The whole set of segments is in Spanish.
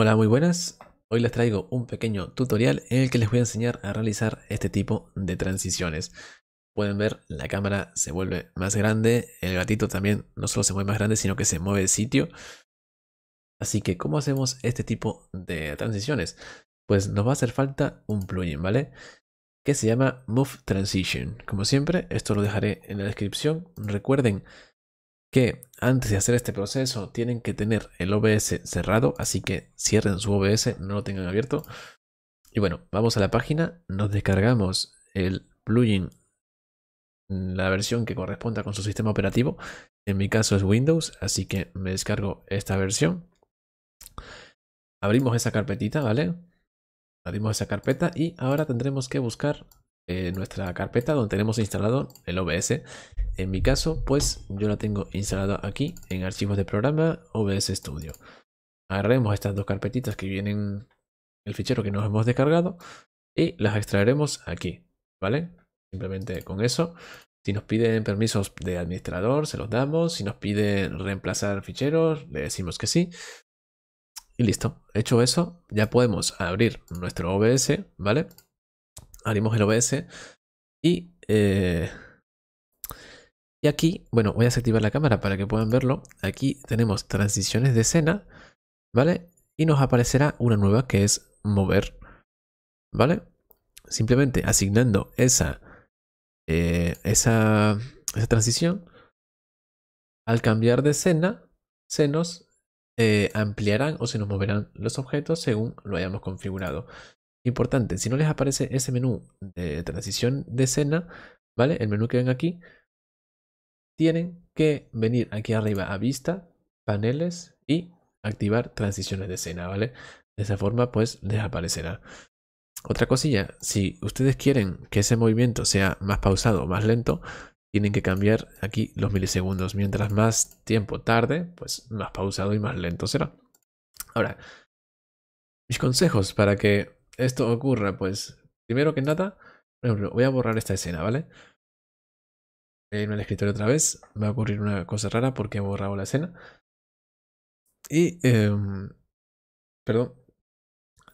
Hola, muy buenas. Hoy les traigo un pequeño tutorial en el que les voy a enseñar a realizar este tipo de transiciones. Pueden ver, la cámara se vuelve más grande, el gatito también no solo se mueve más grande, sino que se mueve de sitio. Así que, ¿cómo hacemos este tipo de transiciones? Pues nos va a hacer falta un plugin, ¿vale? Que se llama Move Transition. Como siempre, esto lo dejaré en la descripción. Recuerden que antes de hacer este proceso tienen que tener el OBS cerrado, así que cierren su OBS, no lo tengan abierto. Y bueno, vamos a la página, nos descargamos el plugin, la versión que corresponda con su sistema operativo. En mi caso es Windows, así que me descargo esta versión. Abrimos esa carpetita, ¿vale? Abrimos esa carpeta y ahora tendremos que buscar eh, nuestra carpeta donde tenemos instalado el OBS. En mi caso, pues yo la tengo instalada aquí en archivos de programa OBS Studio. agarremos estas dos carpetitas que vienen el fichero que nos hemos descargado y las extraeremos aquí, ¿vale? Simplemente con eso. Si nos piden permisos de administrador, se los damos. Si nos piden reemplazar ficheros, le decimos que sí. Y listo. Hecho eso, ya podemos abrir nuestro OBS, ¿vale? abrimos el OBS y, eh, y aquí, bueno, voy a desactivar la cámara para que puedan verlo. Aquí tenemos transiciones de escena, ¿vale? Y nos aparecerá una nueva que es mover, ¿vale? Simplemente asignando esa, eh, esa, esa transición, al cambiar de escena, se nos eh, ampliarán o se nos moverán los objetos según lo hayamos configurado. Importante, si no les aparece ese menú de transición de escena, ¿vale? El menú que ven aquí, tienen que venir aquí arriba a vista, paneles y activar transiciones de escena, ¿vale? De esa forma pues les aparecerá. Otra cosilla, si ustedes quieren que ese movimiento sea más pausado o más lento, tienen que cambiar aquí los milisegundos. Mientras más tiempo tarde, pues más pausado y más lento será. Ahora, mis consejos para que esto ocurra, pues primero que nada, voy a borrar esta escena, ¿vale? Voy a irme al escritorio otra vez, me va a ocurrir una cosa rara porque he borrado la escena. Y, em, perdón,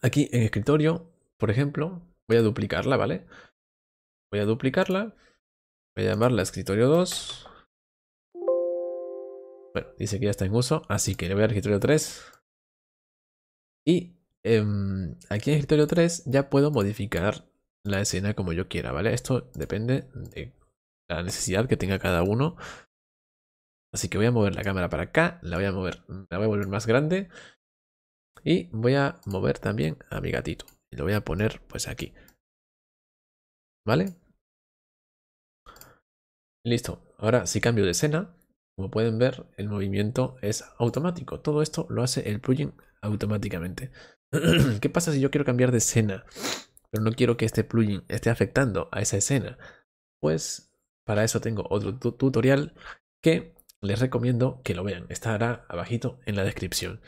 aquí en escritorio, por ejemplo, voy a duplicarla, ¿vale? Voy a duplicarla, voy a llamarla escritorio 2. Bueno, dice que ya está en uso, así que le voy al escritorio 3. Y Em, aquí en escritorio 3 ya puedo modificar la escena como yo quiera, ¿vale? Esto depende de la necesidad que tenga cada uno. Así que voy a mover la cámara para acá, la voy a mover, la voy a volver más grande. Y voy a mover también a mi gatito. Y lo voy a poner pues aquí. ¿Vale? Listo. Ahora si cambio de escena, como pueden ver, el movimiento es automático. Todo esto lo hace el plugin automáticamente. ¿Qué pasa si yo quiero cambiar de escena, pero no quiero que este plugin esté afectando a esa escena? Pues para eso tengo otro tutorial que les recomiendo que lo vean. Estará abajito en la descripción.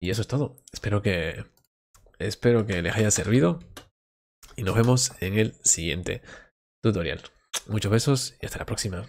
Y eso es todo. Espero que, espero que les haya servido. Y nos vemos en el siguiente tutorial. Muchos besos y hasta la próxima.